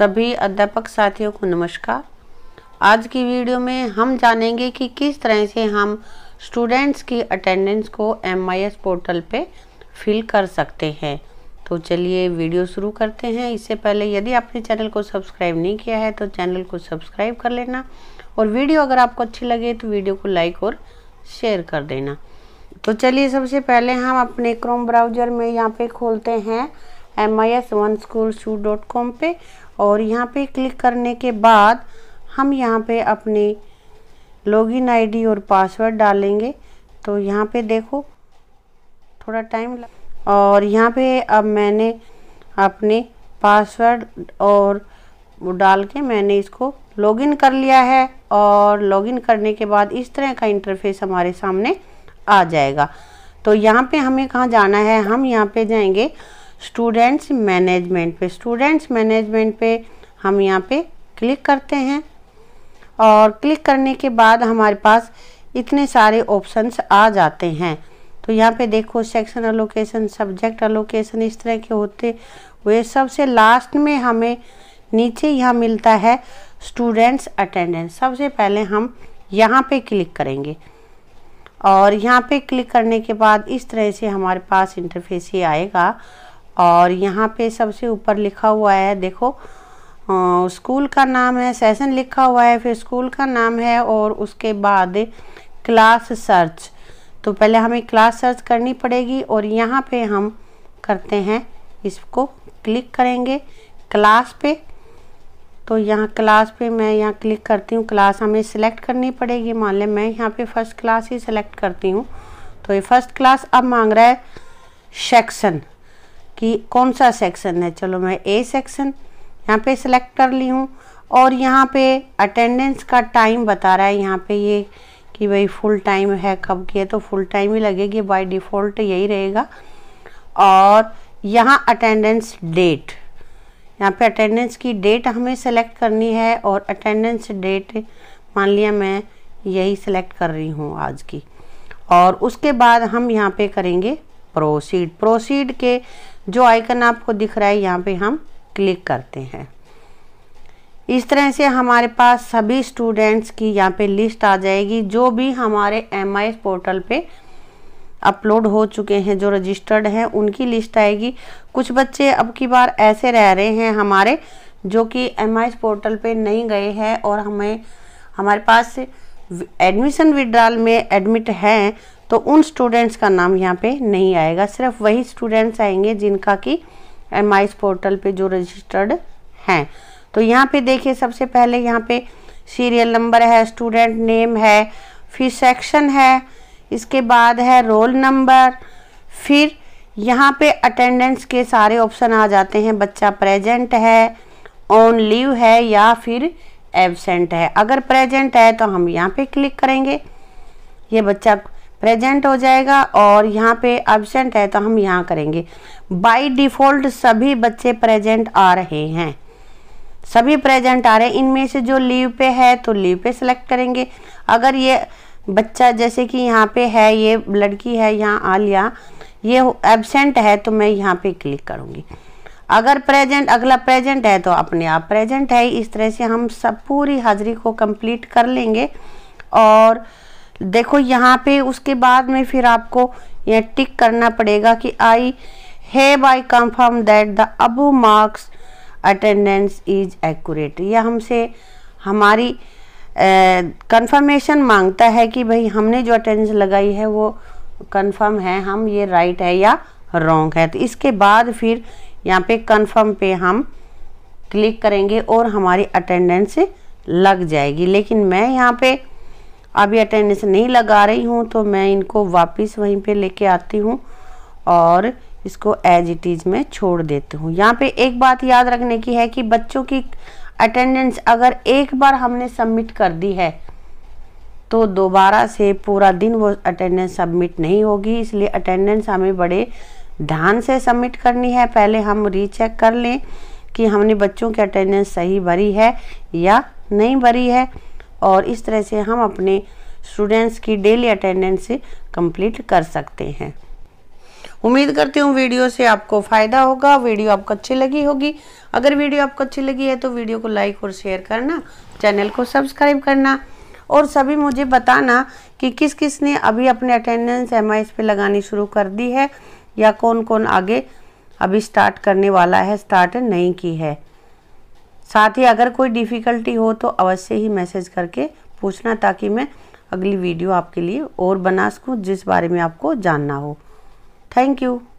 सभी अध्यापक साथियों को नमस्कार आज की वीडियो में हम जानेंगे कि किस तरह से हम स्टूडेंट्स की अटेंडेंस को एम पोर्टल पे फिल कर सकते हैं तो चलिए वीडियो शुरू करते हैं इससे पहले यदि आपने चैनल को सब्सक्राइब नहीं किया है तो चैनल को सब्सक्राइब कर लेना और वीडियो अगर आपको अच्छी लगे तो वीडियो को लाइक और शेयर कर देना तो चलिए सबसे पहले हम अपने क्रोम ब्राउजर में यहाँ पे खोलते हैं M I S one school शू डॉट कॉम पर और यहाँ पे क्लिक करने के बाद हम यहाँ पे अपने लॉगिन आईडी और पासवर्ड डालेंगे तो यहाँ पे देखो थोड़ा टाइम लग और यहाँ पे अब मैंने अपने पासवर्ड और डाल के मैंने इसको लॉगिन कर लिया है और लॉगिन करने के बाद इस तरह का इंटरफेस हमारे सामने आ जाएगा तो यहाँ पे हमें कहाँ जाना है हम यहाँ पे जाएंगे स्टूडेंट्स मैनेजमेंट पे स्टूडेंट्स मैनेजमेंट पे हम यहाँ पे क्लिक करते हैं और क्लिक करने के बाद हमारे पास इतने सारे ऑप्शंस आ जाते हैं तो यहाँ पे देखो सेक्शन अलोकेशन सब्जेक्ट अलोकेशन इस तरह के होते हुए सबसे लास्ट में हमें नीचे यहाँ मिलता है स्टूडेंट्स अटेंडेंस सबसे पहले हम यहाँ पे क्लिक करेंगे और यहाँ पे क्लिक करने के बाद इस तरह से हमारे पास इंटरफेस ये आएगा और यहाँ पे सबसे ऊपर लिखा हुआ है देखो स्कूल का नाम है सेशन लिखा हुआ है फिर स्कूल का नाम है और उसके बाद क्लास सर्च तो पहले हमें क्लास सर्च करनी पड़ेगी और यहाँ पे हम करते हैं इसको क्लिक करेंगे क्लास पे तो यहाँ क्लास पे मैं यहाँ क्लिक करती हूँ क्लास हमें सेलेक्ट करनी पड़ेगी मान लें मैं यहाँ पे फ़र्स्ट क्लास ही सिलेक्ट करती हूँ तो ये फ़र्स्ट क्लास अब मांग रहा है सेक्शन कि कौन सा सेक्शन है चलो मैं ए सेक्शन यहाँ पे सेलेक्ट कर ली हूँ और यहाँ पे अटेंडेंस का टाइम बता रहा है यहाँ पे ये कि भाई फुल टाइम है कब की है तो फुल टाइम ही लगेगी बाय डिफ़ॉल्ट यही रहेगा और यहाँ अटेंडेंस डेट यहाँ पे अटेंडेंस की डेट हमें सेलेक्ट करनी है और अटेंडेंस डेट मान लिया मैं यही सिलेक्ट कर रही हूँ आज की और उसके बाद हम यहाँ पे करेंगे प्रोसीड प्रोसीड के जो आइकन आपको दिख रहा है यहाँ पे हम क्लिक करते हैं इस तरह से हमारे पास सभी स्टूडेंट्स की यहाँ पे लिस्ट आ जाएगी जो भी हमारे एम पोर्टल पे अपलोड हो चुके हैं जो रजिस्टर्ड हैं उनकी लिस्ट आएगी कुछ बच्चे अब की बार ऐसे रह रहे हैं हमारे जो कि एम पोर्टल पे नहीं गए हैं और हमें हमारे पास एडमिशन विड्रॉल में एडमिट हैं तो उन स्टूडेंट्स का नाम यहाँ पे नहीं आएगा सिर्फ वही स्टूडेंट्स आएंगे जिनका कि एम आई पोर्टल पे जो रजिस्टर्ड हैं तो यहाँ पे देखिए सबसे पहले यहाँ पे सीरियल नंबर है स्टूडेंट नेम है फिर सेक्शन है इसके बाद है रोल नंबर फिर यहाँ पे अटेंडेंस के सारे ऑप्शन आ जाते हैं बच्चा प्रेजेंट है ऑन लीव है या फिर एबसेंट है अगर प्रेजेंट है तो हम यहाँ पे क्लिक करेंगे ये बच्चा प्रेजेंट हो जाएगा और यहाँ पे एबसेंट है तो हम यहाँ करेंगे बाय डिफ़ॉल्ट सभी बच्चे प्रेजेंट आ रहे हैं सभी प्रेजेंट आ रहे हैं इनमें से जो लीव पे है तो लीव पे सिलेक्ट करेंगे अगर ये बच्चा जैसे कि यहाँ पे है ये लड़की है यहाँ आलिया ये एबसेंट है तो मैं यहाँ पे क्लिक करूँगी अगर प्रेजेंट अगला प्रेजेंट है तो अपने आप प्रेजेंट है इस तरह से हम सब पूरी हाजिरी को कंप्लीट कर लेंगे और देखो यहाँ पे उसके बाद में फिर आपको यह टिक करना पड़ेगा कि I hereby confirm that the above marks attendance is accurate यह हमसे हमारी कंफर्मेशन मांगता है कि भाई हमने जो अटेंडेंस लगाई है वो कंफर्म है हम ये राइट right है या रॉन्ग है तो इसके बाद फिर यहाँ पे कंफर्म पे हम क्लिक करेंगे और हमारी अटेंडेंस लग जाएगी लेकिन मैं यहाँ पे अभी अटेंडेंस नहीं लगा रही हूँ तो मैं इनको वापस वहीं पे लेके आती हूँ और इसको एज इट इज़ में छोड़ देती हूँ यहाँ पे एक बात याद रखने की है कि बच्चों की अटेंडेंस अगर एक बार हमने सबमिट कर दी है तो दोबारा से पूरा दिन वो अटेंडेंस सबमिट नहीं होगी इसलिए अटेंडेंस हमें बड़े ध्यान से सबमिट करनी है पहले हम रीचेक कर लें कि हमने बच्चों की अटेंडेंस सही भरी है या नहीं भरी है और इस तरह से हम अपने स्टूडेंट्स की डेली अटेंडेंस कंप्लीट कर सकते हैं उम्मीद करती हूँ वीडियो से आपको फ़ायदा होगा वीडियो आपको अच्छी लगी होगी अगर वीडियो आपको अच्छी लगी है तो वीडियो को लाइक और शेयर करना चैनल को सब्सक्राइब करना और सभी मुझे बताना कि किस किस ने अभी अपने अटेंडेंस एम आई पे लगानी शुरू कर दी है या कौन कौन आगे अभी स्टार्ट करने वाला है स्टार्ट नहीं की है साथ ही अगर कोई डिफ़िकल्टी हो तो अवश्य ही मैसेज करके पूछना ताकि मैं अगली वीडियो आपके लिए और बना सकूँ जिस बारे में आपको जानना हो थैंक यू